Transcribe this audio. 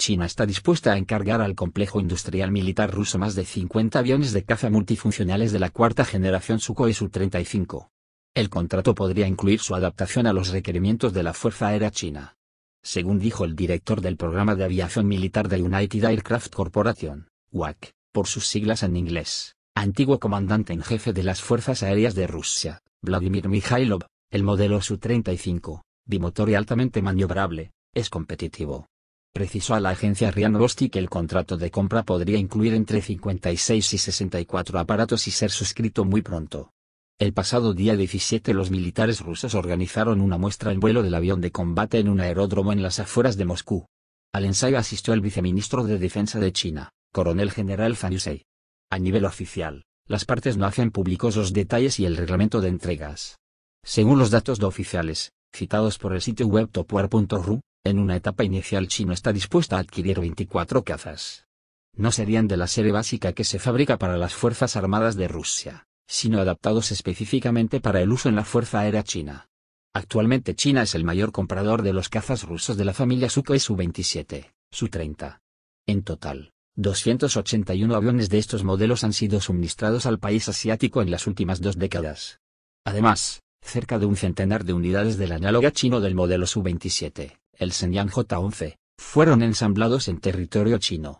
China está dispuesta a encargar al complejo industrial militar ruso más de 50 aviones de caza multifuncionales de la cuarta generación Sukhoi Su-35. El contrato podría incluir su adaptación a los requerimientos de la Fuerza Aérea China. Según dijo el director del programa de aviación militar de United Aircraft Corporation, WAC, por sus siglas en inglés, antiguo comandante en jefe de las Fuerzas Aéreas de Rusia, Vladimir Mikhailov, el modelo Su-35, bimotor y altamente maniobrable, es competitivo precisó a la agencia Ryan Rosti que el contrato de compra podría incluir entre 56 y 64 aparatos y ser suscrito muy pronto. El pasado día 17 los militares rusos organizaron una muestra en vuelo del avión de combate en un aeródromo en las afueras de Moscú. Al ensayo asistió el viceministro de Defensa de China, coronel general Fan Yusei. A nivel oficial, las partes no hacen públicos los detalles y el reglamento de entregas. Según los datos de oficiales, citados por el sitio web topwar.ru. En una etapa inicial China está dispuesta a adquirir 24 cazas. No serían de la serie básica que se fabrica para las Fuerzas Armadas de Rusia, sino adaptados específicamente para el uso en la Fuerza Aérea China. Actualmente China es el mayor comprador de los cazas rusos de la familia Su-27, Su-30. En total, 281 aviones de estos modelos han sido suministrados al país asiático en las últimas dos décadas. Además, cerca de un centenar de unidades del análoga chino del modelo Su-27 el Shenyang J-11, fueron ensamblados en territorio chino.